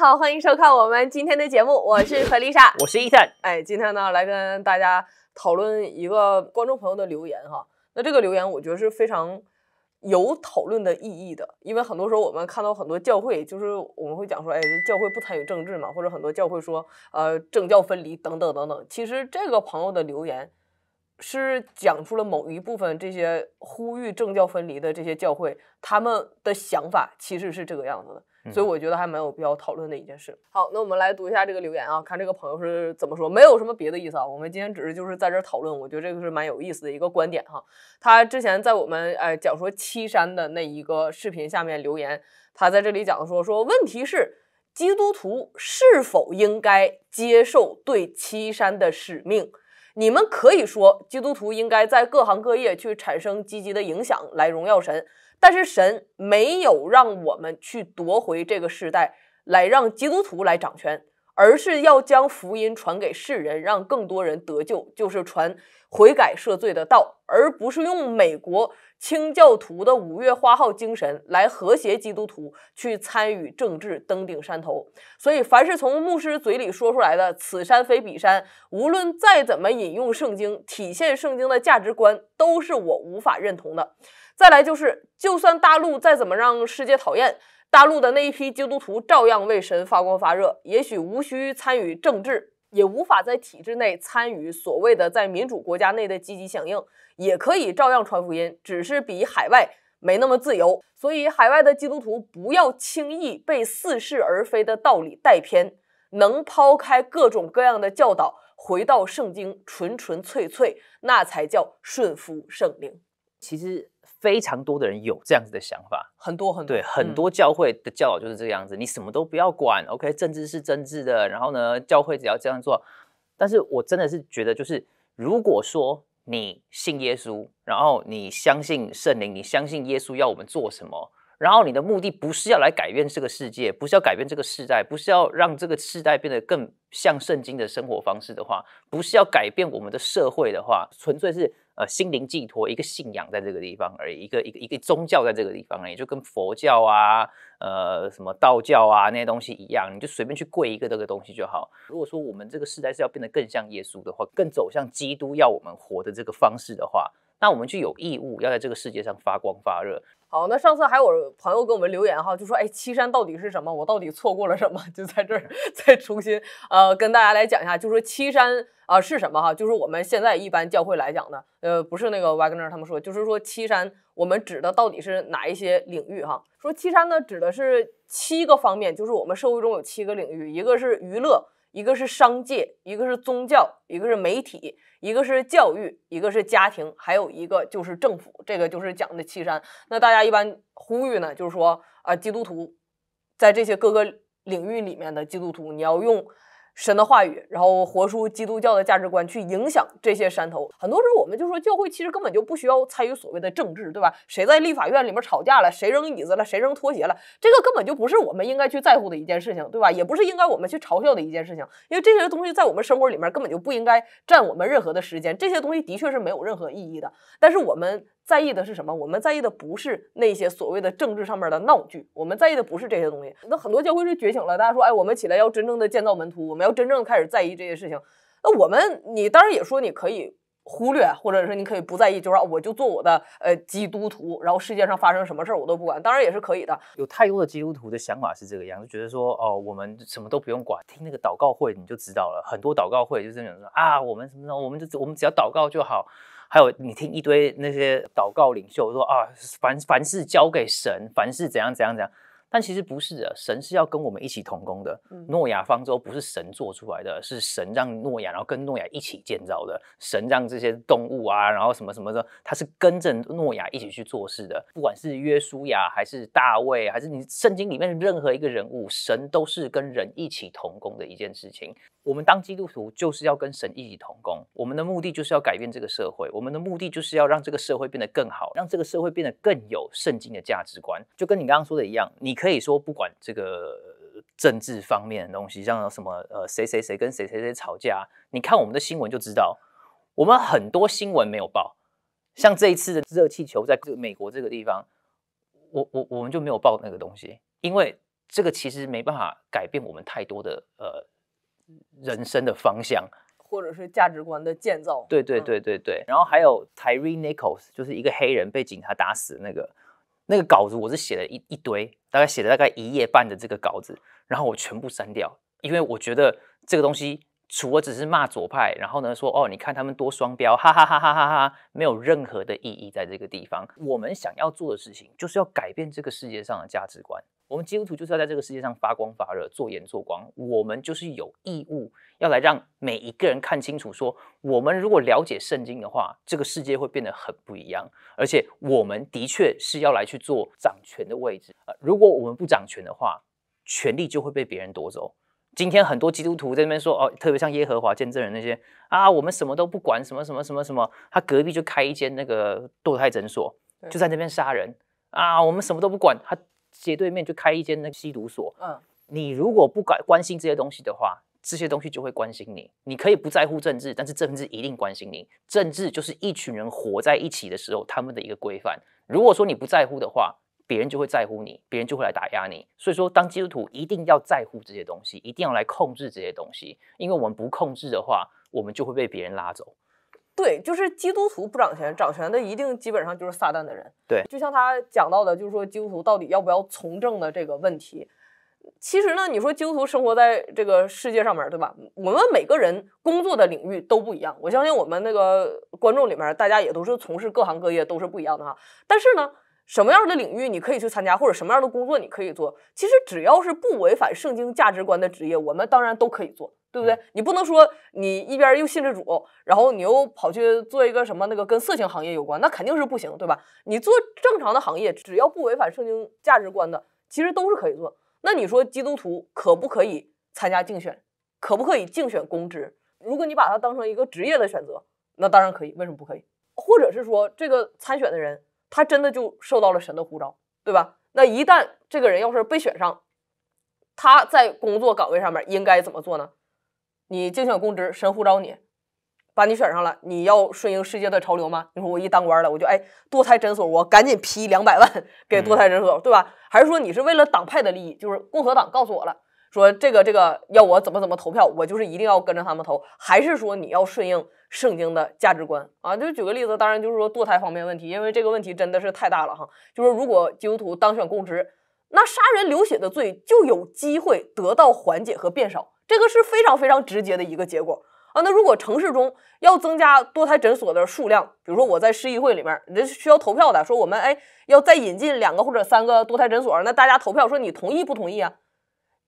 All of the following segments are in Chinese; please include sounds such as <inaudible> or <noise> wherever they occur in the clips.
好，欢迎收看我们今天的节目，我是何丽莎，<laughs> 我是伊森。哎，今天呢，来跟大家讨论一个观众朋友的留言哈。那这个留言我觉得是非常有讨论的意义的，因为很多时候我们看到很多教会，就是我们会讲说，哎，教会不参与政治嘛，或者很多教会说，呃，政教分离等等等等。其实这个朋友的留言是讲出了某一部分这些呼吁政教分离的这些教会他们的想法，其实是这个样子的。所以我觉得还蛮有必要讨论的一件事。好，那我们来读一下这个留言啊，看这个朋友是怎么说，没有什么别的意思啊。我们今天只是就是在这儿讨论，我觉得这个是蛮有意思的一个观点哈。他之前在我们呃讲说七山的那一个视频下面留言，他在这里讲的说说问题是基督徒是否应该接受对七山的使命？你们可以说基督徒应该在各行各业去产生积极的影响来荣耀神。但是神没有让我们去夺回这个时代，来让基督徒来掌权，而是要将福音传给世人，让更多人得救，就是传悔改赦罪的道，而不是用美国清教徒的五月花号精神来和谐基督徒去参与政治登顶山头。所以，凡是从牧师嘴里说出来的“此山非彼山”，无论再怎么引用圣经、体现圣经的价值观，都是我无法认同的。再来就是，就算大陆再怎么让世界讨厌，大陆的那一批基督徒照样为神发光发热。也许无需参与政治，也无法在体制内参与所谓的在民主国家内的积极响应，也可以照样传福音，只是比海外没那么自由。所以，海外的基督徒不要轻易被似是而非的道理带偏，能抛开各种各样的教导，回到圣经，纯纯粹粹，那才叫顺服圣灵。其实。非常多的人有这样子的想法，很多很多，对，很多教会的教导就是这个样子，你什么都不要管，OK，政治是政治的，然后呢，教会只要这样做。但是我真的是觉得，就是如果说你信耶稣，然后你相信圣灵，你相信耶稣要我们做什么？然后你的目的不是要来改变这个世界，不是要改变这个世代，不是要让这个世代变得更像圣经的生活方式的话，不是要改变我们的社会的话，纯粹是呃心灵寄托一个信仰在这个地方而已，一个一个一个宗教在这个地方，也就跟佛教啊、呃什么道教啊那些东西一样，你就随便去跪一个这个东西就好。如果说我们这个世代是要变得更像耶稣的话，更走向基督要我们活的这个方式的话，那我们就有义务要在这个世界上发光发热。好，那上次还有朋友给我们留言哈，就说哎，七山到底是什么？我到底错过了什么？<laughs> 就在这儿 <laughs> 再重新呃跟大家来讲一下，就说七山啊是什么哈？就是我们现在一般教会来讲的，呃，不是那个 Wagner 他们说，就是说七山，我们指的到底是哪一些领域哈？说七山呢指的是七个方面，就是我们社会中有七个领域，一个是娱乐。一个是商界，一个是宗教，一个是媒体，一个是教育，一个是家庭，还有一个就是政府。这个就是讲的七山。那大家一般呼吁呢，就是说啊，基督徒，在这些各个领域里面的基督徒，你要用。神的话语，然后活出基督教的价值观去影响这些山头。很多时候，我们就说教会其实根本就不需要参与所谓的政治，对吧？谁在立法院里面吵架了，谁扔椅子了，谁扔拖鞋了，这个根本就不是我们应该去在乎的一件事情，对吧？也不是应该我们去嘲笑的一件事情，因为这些东西在我们生活里面根本就不应该占我们任何的时间。这些东西的确是没有任何意义的，但是我们。在意的是什么？我们在意的不是那些所谓的政治上面的闹剧，我们在意的不是这些东西。那很多教会是觉醒了，大家说，哎，我们起来要真正的建造门徒，我们要真正开始在意这些事情。那我们，你当然也说你可以忽略，或者说你可以不在意，就是说我就做我的呃基督徒，然后世界上发生什么事儿我都不管，当然也是可以的。有太多的基督徒的想法是这个样，就觉得说哦，我们什么都不用管，听那个祷告会你就知道了。很多祷告会就是这种说啊，我们什么，我们就我们只要祷告就好。还有，你听一堆那些祷告领袖说啊，凡凡事交给神，凡事怎样怎样怎样。但其实不是的，神是要跟我们一起同工的。诺亚方舟不是神做出来的，是神让诺亚，然后跟诺亚一起建造的。神让这些动物啊，然后什么什么的，他是跟着诺亚一起去做事的。不管是约书亚还是大卫，还是你圣经里面任何一个人物，神都是跟人一起同工的一件事情。我们当基督徒就是要跟神一起同工，我们的目的就是要改变这个社会，我们的目的就是要让这个社会变得更好，让这个社会变得更有圣经的价值观。就跟你刚刚说的一样，你。可以说，不管这个政治方面的东西，像什么呃，谁谁谁跟谁谁谁吵架，你看我们的新闻就知道。我们很多新闻没有报，像这一次的热气球在美国这个地方，我我我们就没有报那个东西，因为这个其实没办法改变我们太多的呃人生的方向，或者是价值观的建造。对对对对对。然后还有 Tyre Nichols，就是一个黑人被警察打死那个。那个稿子我是写了一一堆，大概写了大概一页半的这个稿子，然后我全部删掉，因为我觉得这个东西。除了只是骂左派，然后呢说哦，你看他们多双标，哈哈哈哈哈哈，没有任何的意义在这个地方。我们想要做的事情，就是要改变这个世界上的价值观。我们基督徒就是要在这个世界上发光发热，做盐做光。我们就是有义务要来让每一个人看清楚，说我们如果了解圣经的话，这个世界会变得很不一样。而且我们的确是要来去做掌权的位置。如果我们不掌权的话，权力就会被别人夺走。今天很多基督徒在那边说哦，特别像耶和华见证人那些啊，我们什么都不管，什么什么什么什么。他隔壁就开一间那个堕胎诊所，就在那边杀人啊，我们什么都不管。他斜对面就开一间那个吸毒所。嗯，你如果不关关心这些东西的话，这些东西就会关心你。你可以不在乎政治，但是政治一定关心你。政治就是一群人活在一起的时候，他们的一个规范。如果说你不在乎的话。别人就会在乎你，别人就会来打压你。所以说，当基督徒一定要在乎这些东西，一定要来控制这些东西，因为我们不控制的话，我们就会被别人拉走。对，就是基督徒不掌权，掌权的一定基本上就是撒旦的人。对，就像他讲到的，就是说基督徒到底要不要从政的这个问题。其实呢，你说基督徒生活在这个世界上面，对吧？我们每个人工作的领域都不一样。我相信我们那个观众里面，大家也都是从事各行各业，都是不一样的哈。但是呢。什么样的领域你可以去参加，或者什么样的工作你可以做？其实只要是不违反圣经价值观的职业，我们当然都可以做，对不对？你不能说你一边又信着主，然后你又跑去做一个什么那个跟色情行业有关，那肯定是不行，对吧？你做正常的行业，只要不违反圣经价值观的，其实都是可以做。那你说基督徒可不可以参加竞选？可不可以竞选公职？如果你把它当成一个职业的选择，那当然可以。为什么不可以？或者是说这个参选的人？他真的就受到了神的呼召，对吧？那一旦这个人要是被选上，他在工作岗位上面应该怎么做呢？你竞选公职，神呼召你，把你选上了，你要顺应世界的潮流吗？你说我一当官了，我就哎，堕胎诊所，我赶紧批两百万 <laughs> 给堕胎诊所，对吧？还是说你是为了党派的利益？就是共和党告诉我了。说这个这个要我怎么怎么投票，我就是一定要跟着他们投，还是说你要顺应圣经的价值观啊？就举个例子，当然就是说堕胎方面问题，因为这个问题真的是太大了哈。就说如果基督徒当选公职，那杀人流血的罪就有机会得到缓解和变少，这个是非常非常直接的一个结果啊。那如果城市中要增加堕胎诊所的数量，比如说我在市议会里面，这需要投票的，说我们哎要再引进两个或者三个堕胎诊所，那大家投票说你同意不同意啊？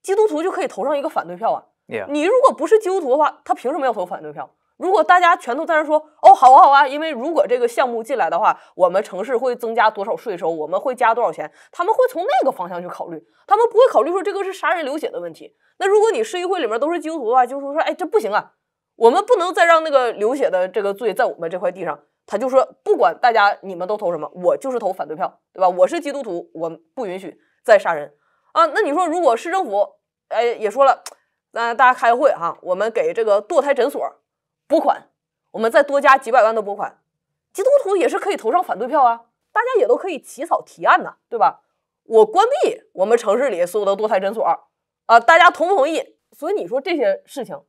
基督徒就可以投上一个反对票啊！你你如果不是基督徒的话，他凭什么要投反对票？如果大家全都在那说，哦，好啊好啊，因为如果这个项目进来的话，我们城市会增加多少税收，我们会加多少钱，他们会从那个方向去考虑，他们不会考虑说这个是杀人流血的问题。那如果你市议会里面都是基督徒的话，就是说，哎，这不行啊，我们不能再让那个流血的这个罪在我们这块地上。他就说，不管大家你们都投什么，我就是投反对票，对吧？我是基督徒，我不允许再杀人啊。那你说，如果市政府哎，也说了，那大家开个会哈，我们给这个堕胎诊所拨款，我们再多加几百万的拨款，基督徒也是可以投上反对票啊，大家也都可以起草提案呐，对吧？我关闭我们城市里所有的堕胎诊所啊，大家同不同意？所以你说这些事情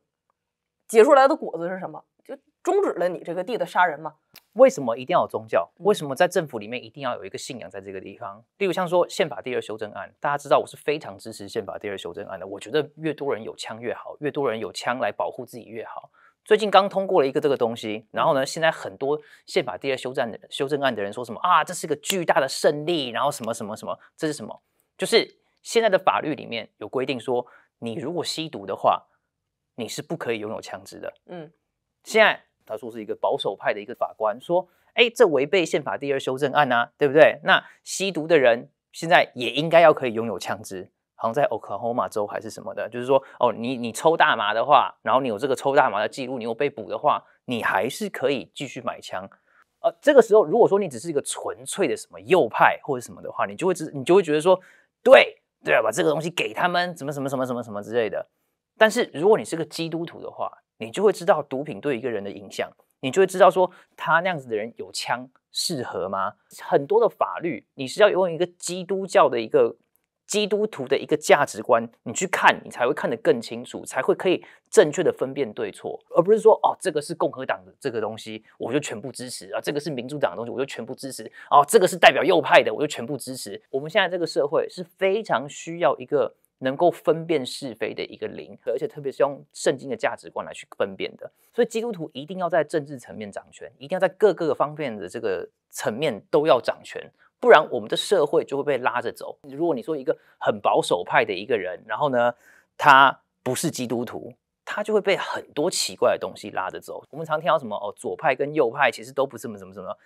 结出来的果子是什么？就终止了你这个地的杀人吗？为什么一定要有宗教？为什么在政府里面一定要有一个信仰在这个地方？例如像说宪法第二修正案，大家知道我是非常支持宪法第二修正案的。我觉得越多人有枪越好，越多人有枪来保护自己越好。最近刚通过了一个这个东西，然后呢，现在很多宪法第二修正的修正案的人说什么啊，这是一个巨大的胜利，然后什么什么什么，这是什么？就是现在的法律里面有规定说，你如果吸毒的话，你是不可以拥有枪支的。嗯。现在他说是一个保守派的一个法官说，哎，这违背宪法第二修正案呐，对不对？那吸毒的人现在也应该要可以拥有枪支，好像在 Oklahoma 州还是什么的，就是说，哦，你你抽大麻的话，然后你有这个抽大麻的记录，你有被捕的话，你还是可以继续买枪。呃，这个时候如果说你只是一个纯粹的什么右派或者什么的话，你就会只你就会觉得说，对，对啊，把这个东西给他们，怎么什么什么什么什么之类的。但是如果你是个基督徒的话，你就会知道毒品对一个人的影响，你就会知道说他那样子的人有枪适合吗？很多的法律，你是要用一个基督教的一个基督徒的一个价值观，你去看，你才会看得更清楚，才会可以正确的分辨对错，而不是说哦这个是共和党的这个东西我就全部支持啊，这个是民主党的东西我就全部支持哦；这个是代表右派的我就全部支持。我们现在这个社会是非常需要一个。能够分辨是非的一个灵，而且特别是用圣经的价值观来去分辨的。所以基督徒一定要在政治层面掌权，一定要在各个方面的这个层面都要掌权，不然我们的社会就会被拉着走。如果你说一个很保守派的一个人，然后呢，他不是基督徒，他就会被很多奇怪的东西拉着走。我们常听到什么哦，左派跟右派其实都不是什么什么什么。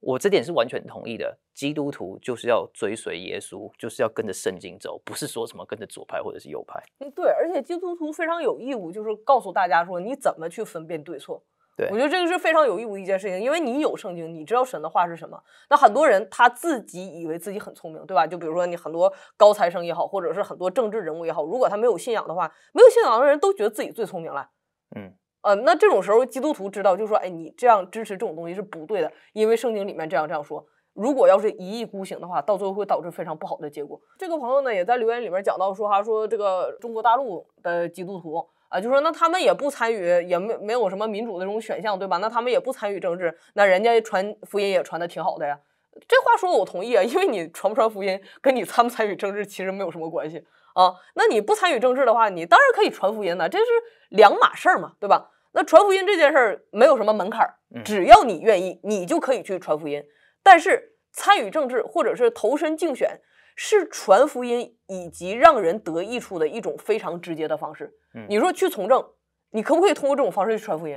我这点是完全同意的，基督徒就是要追随耶稣，就是要跟着圣经走，不是说什么跟着左派或者是右派。嗯，对，而且基督徒非常有义务，就是告诉大家说你怎么去分辨对错。对，我觉得这个是非常有义务一件事情，因为你有圣经，你知道神的话是什么。那很多人他自己以为自己很聪明，对吧？就比如说你很多高材生也好，或者是很多政治人物也好，如果他没有信仰的话，没有信仰的人都觉得自己最聪明了。嗯。呃，那这种时候，基督徒知道，就说，哎，你这样支持这种东西是不对的，因为圣经里面这样这样说。如果要是一意孤行的话，到最后会导致非常不好的结果。这个朋友呢，也在留言里面讲到说，哈，说这个中国大陆的基督徒啊，就说那他们也不参与，也没没有什么民主那种选项，对吧？那他们也不参与政治，那人家传福音也传的挺好的呀。这话说我同意啊，因为你传不传福音，跟你参不参与政治其实没有什么关系。啊，那你不参与政治的话，你当然可以传福音呐，这是两码事儿嘛，对吧？那传福音这件事儿没有什么门槛儿，只要你愿意，你就可以去传福音。但是参与政治或者是投身竞选，是传福音以及让人得益处的一种非常直接的方式。你说去从政，你可不可以通过这种方式去传福音？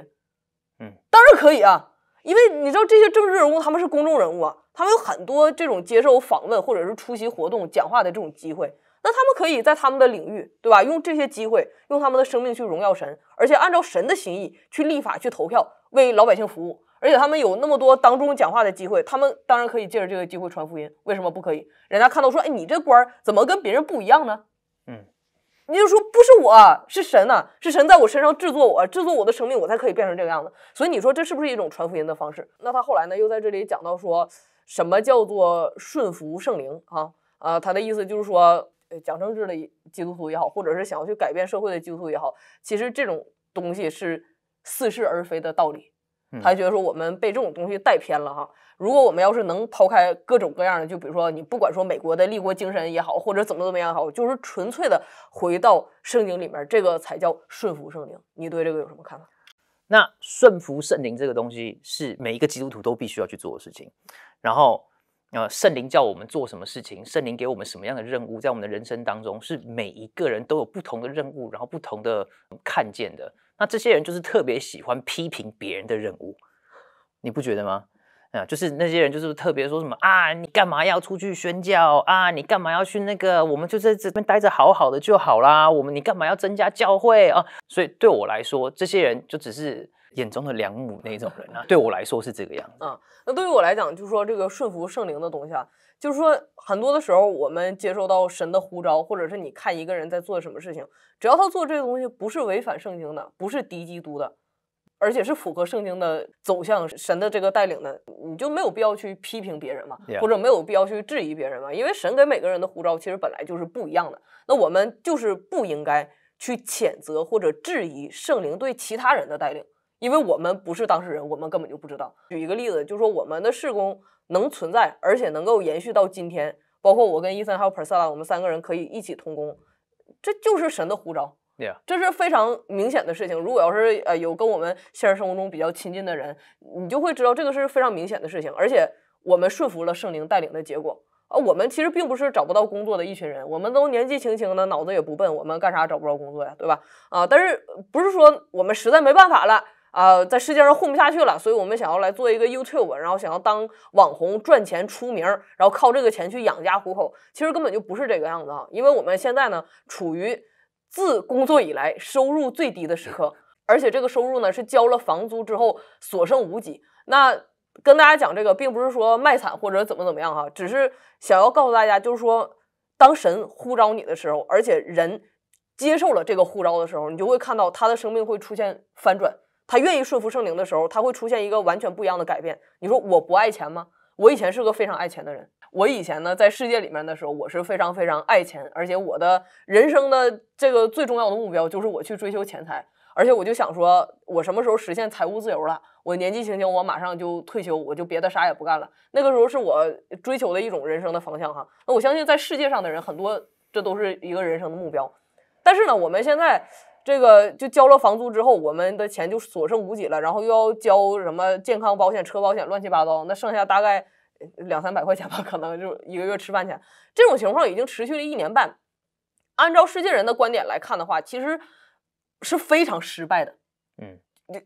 嗯，当然可以啊，因为你知道这些政治人物他们是公众人物啊，他们有很多这种接受访问或者是出席活动、讲话的这种机会。那他们可以在他们的领域，对吧？用这些机会，用他们的生命去荣耀神，而且按照神的心意去立法、去投票，为老百姓服务。而且他们有那么多当众讲话的机会，他们当然可以借着这个机会传福音。为什么不可以？人家看到说：“哎，你这官怎么跟别人不一样呢？”嗯，你就说：“不是，我是神呐，是神在我身上制作我，制作我的生命，我才可以变成这个样子。”所以你说这是不是一种传福音的方式？那他后来呢，又在这里讲到说什么叫做顺服圣灵啊？呃，他的意思就是说。呃讲政治的基督徒也好，或者是想要去改变社会的基督徒也好，其实这种东西是似是而非的道理。他觉得说我们被这种东西带偏了哈。如果我们要是能抛开各种各样的，就比如说你不管说美国的立国精神也好，或者怎么怎么样好，就是纯粹的回到圣经里面，这个才叫顺服圣灵。你对这个有什么看法？那顺服圣灵这个东西是每一个基督徒都必须要去做的事情。然后。啊，圣灵叫我们做什么事情？圣灵给我们什么样的任务？在我们的人生当中，是每一个人都有不同的任务，然后不同的看见的。那这些人就是特别喜欢批评别人的任务，你不觉得吗？啊，就是那些人就是特别说什么啊，你干嘛要出去宣教啊？你干嘛要去那个？我们就在这边待着好好的就好啦。我们你干嘛要增加教会啊？所以对我来说，这些人就只是。眼中的良母那种人呢？<laughs> 对我来说是这个样子。嗯，那对于我来讲，就是说这个顺服圣灵的东西啊，就是说很多的时候，我们接受到神的呼召，或者是你看一个人在做什么事情，只要他做这个东西不是违反圣经的，不是敌基督的，而且是符合圣经的走向神的这个带领的，你就没有必要去批评别人嘛，或者没有必要去质疑别人嘛，因为神给每个人的呼召其实本来就是不一样的。那我们就是不应该去谴责或者质疑圣灵对其他人的带领。因为我们不是当事人，我们根本就不知道。举一个例子，就是说我们的事工能存在，而且能够延续到今天，包括我跟伊森还有佩 l 拉，我们三个人可以一起同工，这就是神的呼召，这是非常明显的事情。如果要是呃有跟我们现实生活中比较亲近的人，你就会知道这个是非常明显的事情。而且我们顺服了圣灵带领的结果啊，我们其实并不是找不到工作的一群人，我们都年纪轻轻的，脑子也不笨，我们干啥找不着工作呀，对吧？啊，但是不是说我们实在没办法了？啊，在世界上混不下去了，所以我们想要来做一个 YouTube，然后想要当网红赚钱出名，然后靠这个钱去养家糊口。其实根本就不是这个样子啊！因为我们现在呢，处于自工作以来收入最低的时刻，而且这个收入呢是交了房租之后所剩无几。那跟大家讲这个，并不是说卖惨或者怎么怎么样哈，只是想要告诉大家，就是说当神呼召你的时候，而且人接受了这个呼召的时候，你就会看到他的生命会出现翻转。他愿意顺服圣灵的时候，他会出现一个完全不一样的改变。你说我不爱钱吗？我以前是个非常爱钱的人。我以前呢，在世界里面的时候，我是非常非常爱钱，而且我的人生的这个最重要的目标就是我去追求钱财。而且我就想说，我什么时候实现财务自由了？我年纪轻轻，我马上就退休，我就别的啥也不干了。那个时候是我追求的一种人生的方向哈。那我相信在世界上的人很多，这都是一个人生的目标。但是呢，我们现在。这个就交了房租之后，我们的钱就所剩无几了，然后又要交什么健康保险、车保险，乱七八糟，那剩下大概两三百块钱吧，<laughs> 可能就一个月吃饭钱。这种情况已经持续了一年半。按照世界人的观点来看的话，其实是非常失败的。嗯，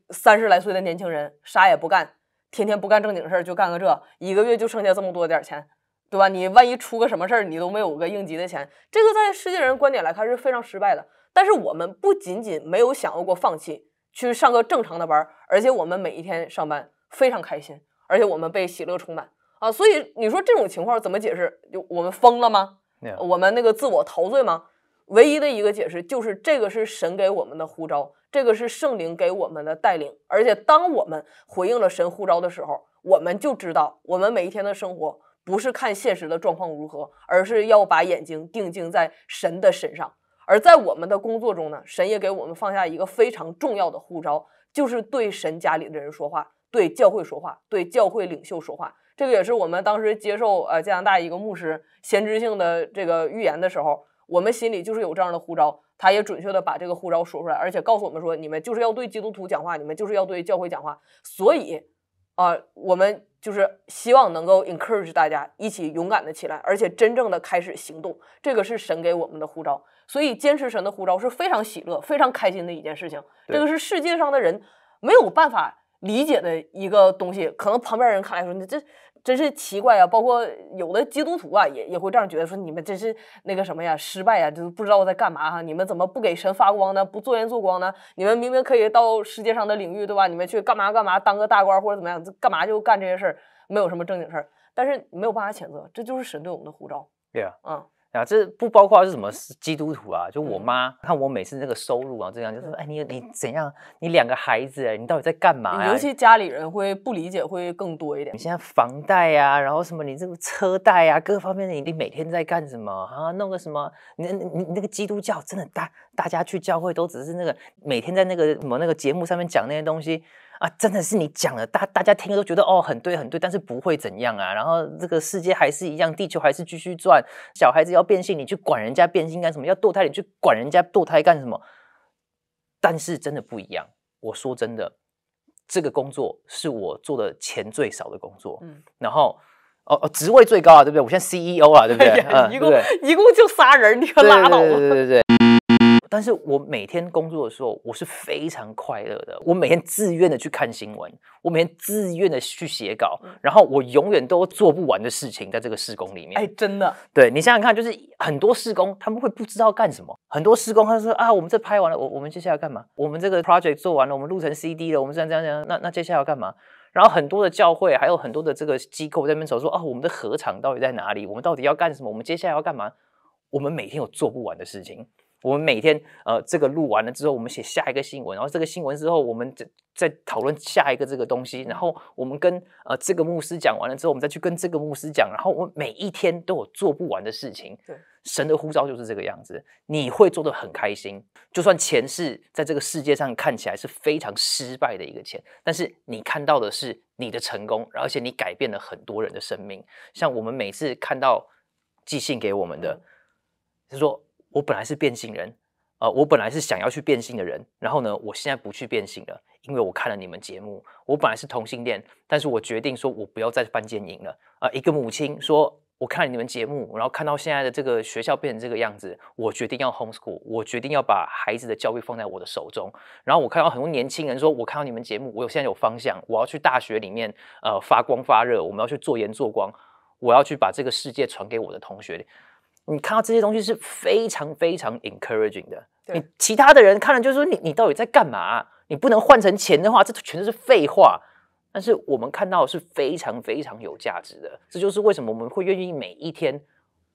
三十来岁的年轻人啥也不干，天天不干正经事儿，就干个这，一个月就剩下这么多点钱，对吧？你万一出个什么事儿，你都没有个应急的钱。这个在世界人观点来看是非常失败的。但是我们不仅仅没有想要过放弃去上个正常的班，而且我们每一天上班非常开心，而且我们被喜乐充满啊！所以你说这种情况怎么解释？就我们疯了吗？我们那个自我陶醉吗？唯一的一个解释就是这个是神给我们的呼召，这个是圣灵给我们的带领。而且当我们回应了神呼召的时候，我们就知道我们每一天的生活不是看现实的状况如何，而是要把眼睛定睛在神的身上。而在我们的工作中呢，神也给我们放下一个非常重要的呼召，就是对神家里的人说话，对教会说话，对教会领袖说话。这个也是我们当时接受呃加拿大一个牧师先知性的这个预言的时候，我们心里就是有这样的呼召。他也准确的把这个呼召说出来，而且告诉我们说，你们就是要对基督徒讲话，你们就是要对教会讲话。所以，啊，我们就是希望能够 encourage 大家一起勇敢的起来，而且真正的开始行动。这个是神给我们的呼召。所以，坚持神的呼召是非常喜乐、非常开心的一件事情。这个是世界上的人没有办法理解的一个东西。可能旁边人看来说：“你这真是奇怪啊！”包括有的基督徒啊，也也会这样觉得：“说你们真是那个什么呀，失败啊，就是不知道在干嘛哈。你们怎么不给神发光呢？不做盐做光呢？你们明明可以到世界上的领域，对吧？你们去干嘛干嘛？当个大官或者怎么样？干嘛就干这些事儿，没有什么正经事儿。但是没有办法谴责，这就是神对我们的呼召。对呀，嗯。”啊，这不包括是什么基督徒啊？就我妈看我每次那个收入啊，这样就说：“哎，你你怎样？你两个孩子，你到底在干嘛尤其家里人会不理解，会更多一点。你现在房贷呀，然后什么你这个车贷呀，各方面的，你你每天在干什么啊？弄个什么？你你那个基督教真的大？大家去教会都只是那个每天在那个什么那个节目上面讲那些东西。啊，真的是你讲了，大大家听了都觉得哦，很对很对，但是不会怎样啊。然后这个世界还是一样，地球还是继续转，小孩子要变性，你去管人家变性干什么？要堕胎，你去管人家堕胎干什么？但是真的不一样。我说真的，这个工作是我做的钱最少的工作，然后哦哦，职位最高啊，对不对？我现在 CEO 啊，对不对？<laughs> 一共一共就仨人，你可拉倒吧。对对但是我每天工作的时候，我是非常快乐的。我每天自愿的去看新闻，我每天自愿的去写稿，然后我永远都做不完的事情在这个施工里面。哎，真的，对你想想看，就是很多施工他们会不知道干什么。很多施工他说啊，我们这拍完了，我我们接下来干嘛？我们这个 project 做完了，我们录成 CD 了，我们这样这样这样，那那接下来要干嘛？然后很多的教会，还有很多的这个机构在边吵说，哦，我们的合场到底在哪里？我们到底要干什么？我们接下来要干嘛？我们每天有做不完的事情。我们每天呃，这个录完了之后，我们写下一个新闻，然后这个新闻之后，我们再再讨论下一个这个东西，然后我们跟呃这个牧师讲完了之后，我们再去跟这个牧师讲，然后我们每一天都有做不完的事情。对，神的呼召就是这个样子，你会做的很开心。就算钱是在这个世界上看起来是非常失败的一个钱，但是你看到的是你的成功，而且你改变了很多人的生命。像我们每次看到寄信给我们的，是说。我本来是变性人，呃，我本来是想要去变性的人，然后呢，我现在不去变性了，因为我看了你们节目。我本来是同性恋，但是我决定说，我不要再犯贱淫了。啊，一个母亲说，我看了你们节目，然后看到现在的这个学校变成这个样子，我决定要 homeschool，我决定要把孩子的教育放在我的手中。然后我看到很多年轻人说，我看到你们节目，我有现在有方向，我要去大学里面呃发光发热，我们要去做研做光，我要去把这个世界传给我的同学。你看到这些东西是非常非常 encouraging 的，你其他的人看了就说你你到底在干嘛？你不能换成钱的话，这全都是废话。但是我们看到是非常非常有价值的，这就是为什么我们会愿意每一天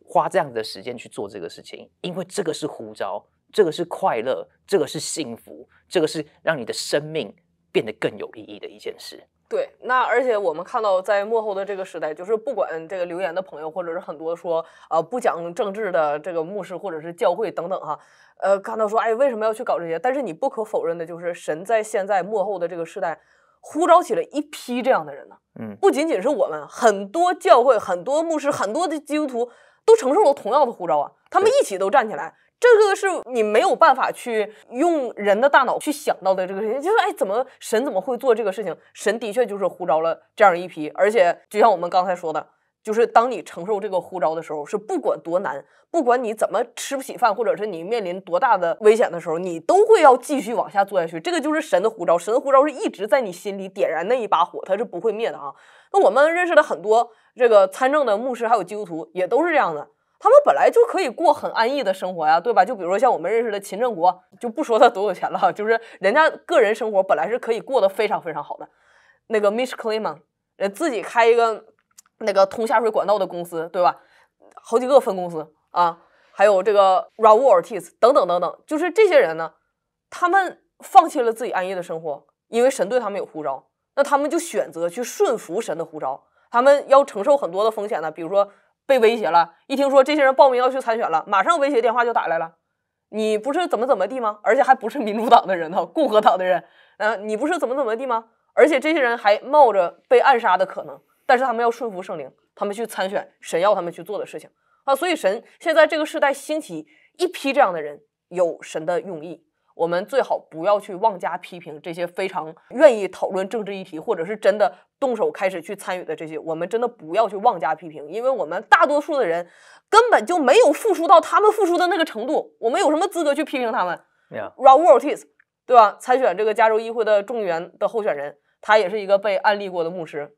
花这样的时间去做这个事情，因为这个是胡召，这个是快乐，这个是幸福，这个是让你的生命变得更有意义的一件事。对，那而且我们看到，在幕后的这个时代，就是不管这个留言的朋友，或者是很多说，呃，不讲政治的这个牧师，或者是教会等等哈，呃，看到说，哎，为什么要去搞这些？但是你不可否认的，就是神在现在幕后的这个时代，呼召起了一批这样的人呢。嗯，不仅仅是我们，很多教会、很多牧师、很多的基督徒，都承受了同样的呼召啊，他们一起都站起来。这个是你没有办法去用人的大脑去想到的这个事情，就是哎，怎么神怎么会做这个事情？神的确就是呼召了这样一批，而且就像我们刚才说的，就是当你承受这个呼召的时候，是不管多难，不管你怎么吃不起饭，或者是你面临多大的危险的时候，你都会要继续往下做下去。这个就是神的呼召，神的呼召是一直在你心里点燃那一把火，它是不会灭的啊。那我们认识的很多这个参政的牧师，还有基督徒，也都是这样的。他们本来就可以过很安逸的生活呀，对吧？就比如说像我们认识的秦正国，就不说他多有钱了，就是人家个人生活本来是可以过得非常非常好的。那个 Mitch Kliman，呃，自己开一个那个通下水管道的公司，对吧？好几个分公司啊，还有这个 Raul Ortiz 等等等等，就是这些人呢，他们放弃了自己安逸的生活，因为神对他们有呼召，那他们就选择去顺服神的呼召，他们要承受很多的风险呢，比如说。被威胁了，一听说这些人报名要去参选了，马上威胁电话就打来了。你不是怎么怎么地吗？而且还不是民主党的人呢，共和党的人。嗯，你不是怎么怎么地吗？而且这些人还冒着被暗杀的可能，但是他们要顺服圣灵，他们去参选神要他们去做的事情啊。所以神现在这个时代兴起一批这样的人，有神的用意。我们最好不要去妄加批评这些非常愿意讨论政治议题，或者是真的动手开始去参与的这些。我们真的不要去妄加批评，因为我们大多数的人根本就没有付出到他们付出的那个程度。我们有什么资格去批评他们？Rawal，对吧？参选这个加州议会的众议员的候选人，他也是一个被案例过的牧师。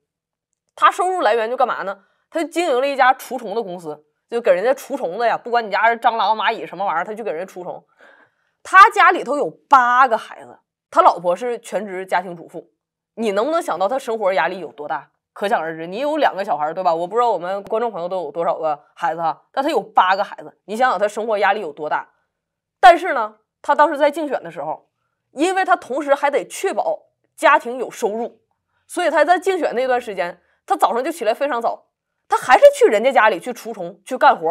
他收入来源就干嘛呢？他就经营了一家除虫的公司，就给人家除虫子呀。不管你家是蟑螂、蚂蚁什么玩意儿，他就给人家除虫。他家里头有八个孩子，他老婆是全职家庭主妇，你能不能想到他生活压力有多大？可想而知，你有两个小孩，对吧？我不知道我们观众朋友都有多少个孩子哈，但他有八个孩子，你想想他生活压力有多大？但是呢，他当时在竞选的时候，因为他同时还得确保家庭有收入，所以他在竞选那段时间，他早上就起来非常早，他还是去人家家里去除虫去干活，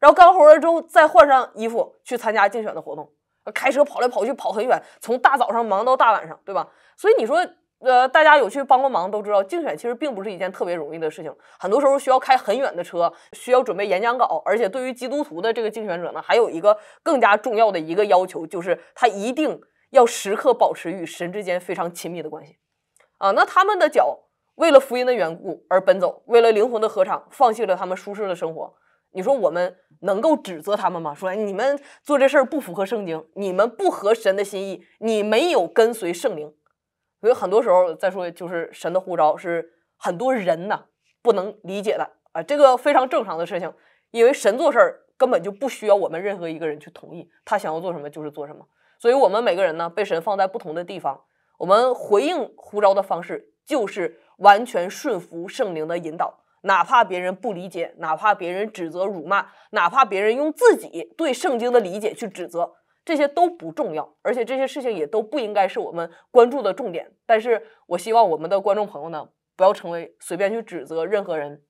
然后干活了之后再换上衣服去参加竞选的活动。开车跑来跑去，跑很远，从大早上忙到大晚上，对吧？所以你说，呃，大家有去帮过忙都知道，竞选其实并不是一件特别容易的事情。很多时候需要开很远的车，需要准备演讲稿，而且对于基督徒的这个竞选者呢，还有一个更加重要的一个要求，就是他一定要时刻保持与神之间非常亲密的关系。啊，那他们的脚为了福音的缘故而奔走，为了灵魂的合场，放弃了他们舒适的生活。你说我们能够指责他们吗？说你们做这事儿不符合圣经，你们不合神的心意，你没有跟随圣灵。所以很多时候，再说就是神的呼召是很多人呢不能理解的啊，这个非常正常的事情。因为神做事儿根本就不需要我们任何一个人去同意，他想要做什么就是做什么。所以我们每个人呢被神放在不同的地方，我们回应呼召的方式就是完全顺服圣灵的引导。哪怕别人不理解，哪怕别人指责辱骂，哪怕别人用自己对圣经的理解去指责，这些都不重要，而且这些事情也都不应该是我们关注的重点。但是我希望我们的观众朋友呢，不要成为随便去指责任何人、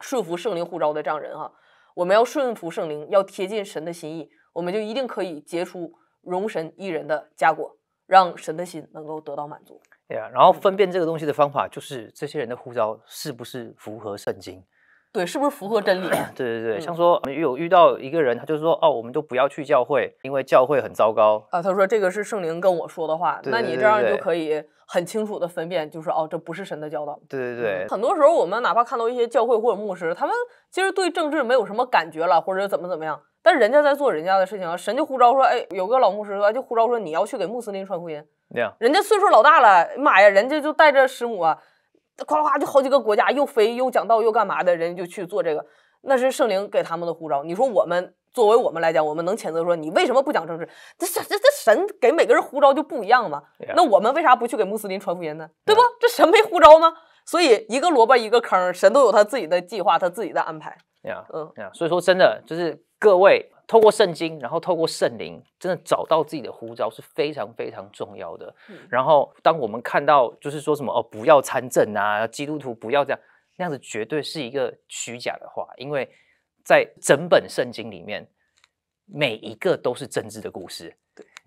顺服圣灵呼召的这样人哈。我们要顺服圣灵，要贴近神的心意，我们就一定可以结出荣神一人的佳果，让神的心能够得到满足。对呀，然后分辨这个东西的方法就是这些人的呼召是不是符合圣经？对，是不是符合真理？对对对，像说有遇到一个人，他就说哦，我们都不要去教会，因为教会很糟糕啊。他说这个是圣灵跟我说的话，那你这样就可以很清楚的分辨，就是哦，这不是神的教导。对对对，很多时候我们哪怕看到一些教会或者牧师，他们其实对政治没有什么感觉了，或者怎么怎么样，但人家在做人家的事情啊，神就呼召说，哎，有个老牧师说，就呼召说你要去给穆斯林传福音。人家岁数老大了，妈呀，人家就带着师母啊，夸夸就好几个国家，又飞又讲道又干嘛的，人家就去做这个，那是圣灵给他们的护照。你说我们作为我们来讲，我们能谴责说你为什么不讲政治？这这这神给每个人护照就不一样嘛。那我们为啥不去给穆斯林传福音呢？对不？这神没护照吗？所以一个萝卜一个坑，神都有他自己的计划，他自己的安排。呀，嗯所以说真的就是各位。透过圣经，然后透过圣灵，真的找到自己的呼召是非常非常重要的。然后，当我们看到就是说什么哦，不要参政啊，基督徒不要这样，那样子绝对是一个虚假的话，因为在整本圣经里面，每一个都是真挚的故事。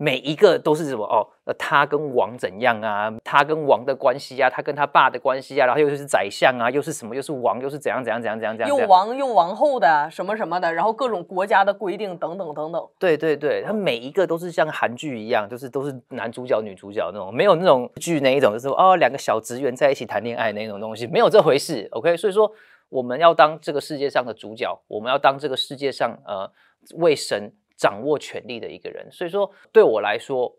每一个都是什么哦？他跟王怎样啊？他跟王的关系啊？他跟他爸的关系啊？然后又又是宰相啊？又是什么？又是王？又是怎样怎样怎样怎样怎样？又王又王后的什么什么的？然后各种国家的规定等等等等。对对对，他每一个都是像韩剧一样，就是都是男主角女主角那种，没有那种剧那一种，就是哦，两个小职员在一起谈恋爱那种东西，没有这回事。OK，所以说我们要当这个世界上的主角，我们要当这个世界上呃为神。掌握权力的一个人，所以说对我来说，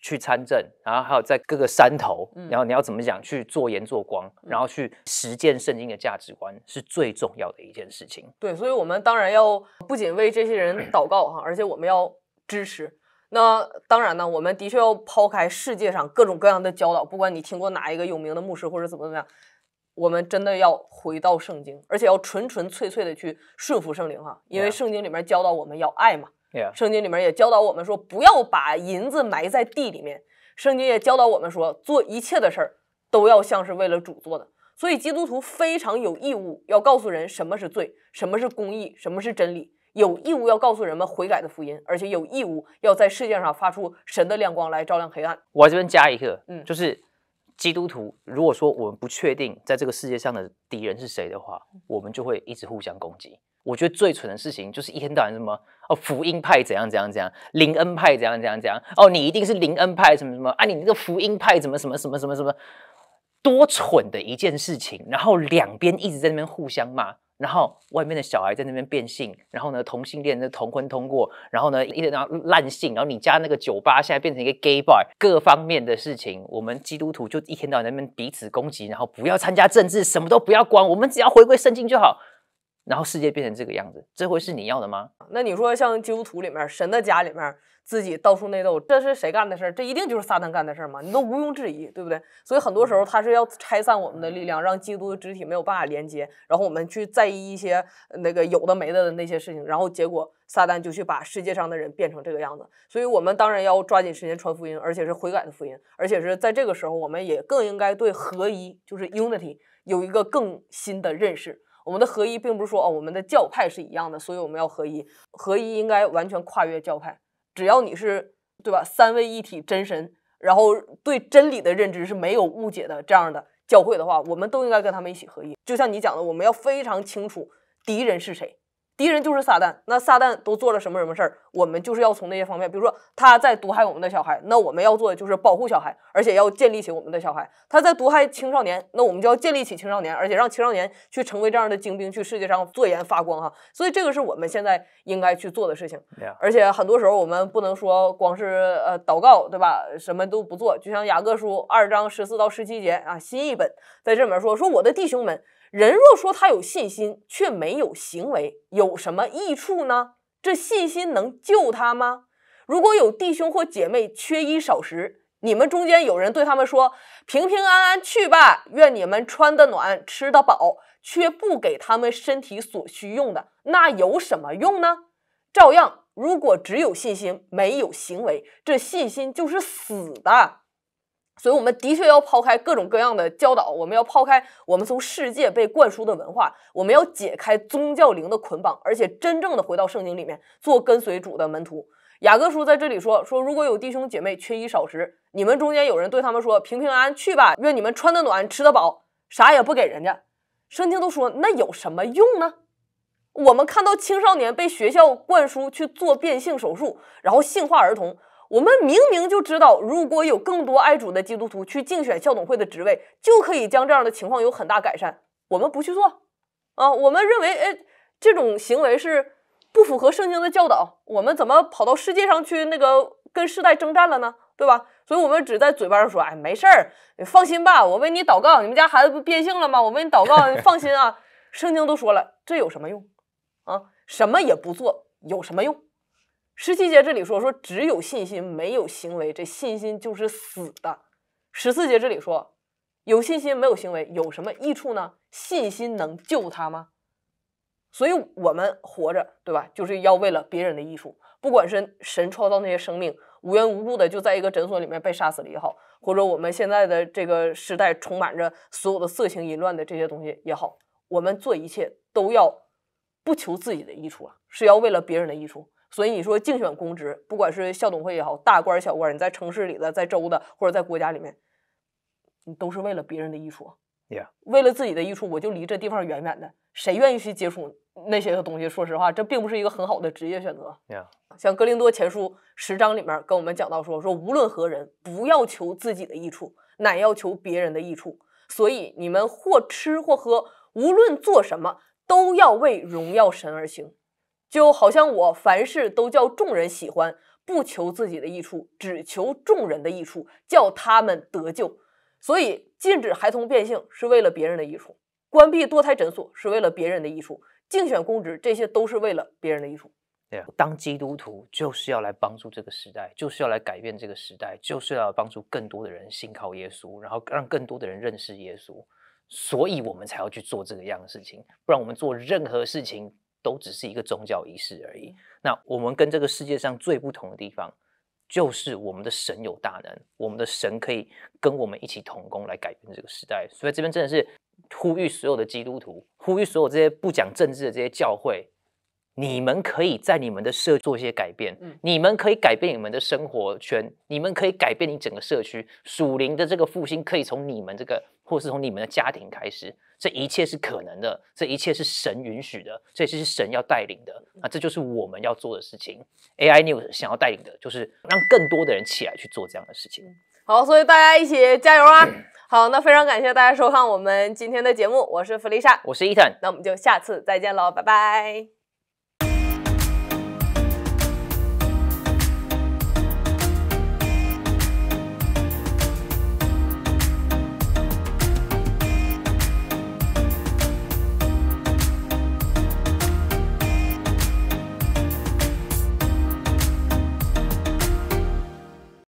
去参政，然后还有在各个山头，然后你要怎么讲去做盐做光，然后去实践圣经的价值观，是最重要的一件事情。对，所以我们当然要不仅为这些人祷告哈，而且我们要支持。那当然呢，我们的确要抛开世界上各种各样的教导，不管你听过哪一个有名的牧师或者怎么怎么样，我们真的要回到圣经，而且要纯纯粹粹的去顺服圣灵哈，因为圣经里面教导我们要爱嘛。圣经里面也教导我们说，不要把银子埋在地里面。圣经也教导我们说，做一切的事儿都要像是为了主做的。所以基督徒非常有义务要告诉人什么是罪，什么是公义，什么是真理，有义务要告诉人们悔改的福音，而且有义务要在世界上发出神的亮光来照亮黑暗。我这边加一个，嗯，就是。基督徒，如果说我们不确定在这个世界上的敌人是谁的话，我们就会一直互相攻击。我觉得最蠢的事情就是一天到晚什么哦，福音派怎样怎样怎样，林恩派怎样怎样怎样，哦，你一定是林恩派什么什么啊，你那个福音派怎么什么什么什么什么，多蠢的一件事情，然后两边一直在那边互相骂。然后外面的小孩在那边变性，然后呢同性恋的同婚通过，然后呢一天到烂性，然后你家那个酒吧现在变成一个 gay bar，各方面的事情，我们基督徒就一天到晚在那边彼此攻击，然后不要参加政治，什么都不要管，我们只要回归圣经就好。然后世界变成这个样子，这会是你要的吗？那你说像《基督徒里面神的家里面自己到处内斗，这是谁干的事儿？这一定就是撒旦干的事儿嘛？你都毋庸置疑，对不对？所以很多时候他是要拆散我们的力量，让基督的肢体没有办法连接，然后我们去在意一些那个有的没的的那些事情，然后结果撒旦就去把世界上的人变成这个样子。所以我们当然要抓紧时间传福音，而且是悔改的福音，而且是在这个时候，我们也更应该对合一就是 Unity 有一个更新的认识。我们的合一并不是说，哦，我们的教派是一样的，所以我们要合一。合一应该完全跨越教派，只要你是对吧？三位一体真神，然后对真理的认知是没有误解的这样的教会的话，我们都应该跟他们一起合一。就像你讲的，我们要非常清楚敌人是谁。敌人就是撒旦，那撒旦都做了什么什么事儿？我们就是要从那些方面，比如说他在毒害我们的小孩，那我们要做的就是保护小孩，而且要建立起我们的小孩；他在毒害青少年，那我们就要建立起青少年，而且让青少年去成为这样的精兵，去世界上做盐发光哈。所以这个是我们现在应该去做的事情。而且很多时候我们不能说光是呃祷告，对吧？什么都不做，就像雅各书二章十四到十七节啊，新译本在这里面说说我的弟兄们。人若说他有信心，却没有行为，有什么益处呢？这信心能救他吗？如果有弟兄或姐妹缺衣少食，你们中间有人对他们说：“平平安安去吧，愿你们穿得暖，吃得饱。”却不给他们身体所需用的，那有什么用呢？照样，如果只有信心，没有行为，这信心就是死的。所以，我们的确要抛开各种各样的教导，我们要抛开我们从世界被灌输的文化，我们要解开宗教灵的捆绑，而且真正的回到圣经里面做跟随主的门徒。雅各书在这里说：说如果有弟兄姐妹缺衣少食，你们中间有人对他们说平平安安去吧，愿你们穿得暖，吃得饱，啥也不给人家。圣经都说那有什么用呢？我们看到青少年被学校灌输去做变性手术，然后性化儿童。我们明明就知道，如果有更多爱主的基督徒去竞选校董会的职位，就可以将这样的情况有很大改善。我们不去做啊，我们认为，哎，这种行为是不符合圣经的教导。我们怎么跑到世界上去那个跟世代征战了呢？对吧？所以我们只在嘴巴上说，哎，没事儿，放心吧，我为你祷告。你们家孩子不变性了吗？我为你祷告，放心啊。圣经都说了，这有什么用啊？什么也不做，有什么用？十七节这里说：“说只有信心，没有行为，这信心就是死的。”十四节这里说：“有信心，没有行为，有什么益处呢？信心能救他吗？”所以，我们活着，对吧？就是要为了别人的益处，不管是神创造那些生命无缘无故的就在一个诊所里面被杀死了也好，或者我们现在的这个时代充满着所有的色情淫乱的这些东西也好，我们做一切都要不求自己的益处啊，是要为了别人的益处。所以你说竞选公职，不管是校董会也好，大官小官，你在城市里的，在州的，或者在国家里面，你都是为了别人的益处。yeah，为了自己的益处，我就离这地方远远的。谁愿意去接触那些个东西？说实话，这并不是一个很好的职业选择。yeah，像格林多前书十章里面跟我们讲到说，说无论何人，不要求自己的益处，乃要求别人的益处。所以你们或吃或喝，无论做什么，都要为荣耀神而行。就好像我凡事都叫众人喜欢，不求自己的益处，只求众人的益处，叫他们得救。所以禁止孩童变性是为了别人的益处，关闭多胎诊所是为了别人的益处，竞选公职这些都是为了别人的益处。对啊，当基督徒就是要来帮助这个时代，就是要来改变这个时代，就是要帮助更多的人信靠耶稣，然后让更多的人认识耶稣。所以我们才要去做这个样的事情，不然我们做任何事情。都只是一个宗教仪式而已。那我们跟这个世界上最不同的地方，就是我们的神有大能，我们的神可以跟我们一起同工来改变这个时代。所以这边真的是呼吁所有的基督徒，呼吁所有这些不讲政治的这些教会。你们可以在你们的社做一些改变，嗯，你们可以改变你们的生活圈，你们可以改变你整个社区。属灵的这个复兴可以从你们这个，或是从你们的家庭开始。这一切是可能的，这一切是神允许的，这些是神要带领的啊！这就是我们要做的事情。AI News 想要带领的就是让更多的人起来去做这样的事情。好，所以大家一起加油啊！好，那非常感谢大家收看我们今天的节目，我是弗丽莎，我是伊藤，那我们就下次再见喽，拜拜。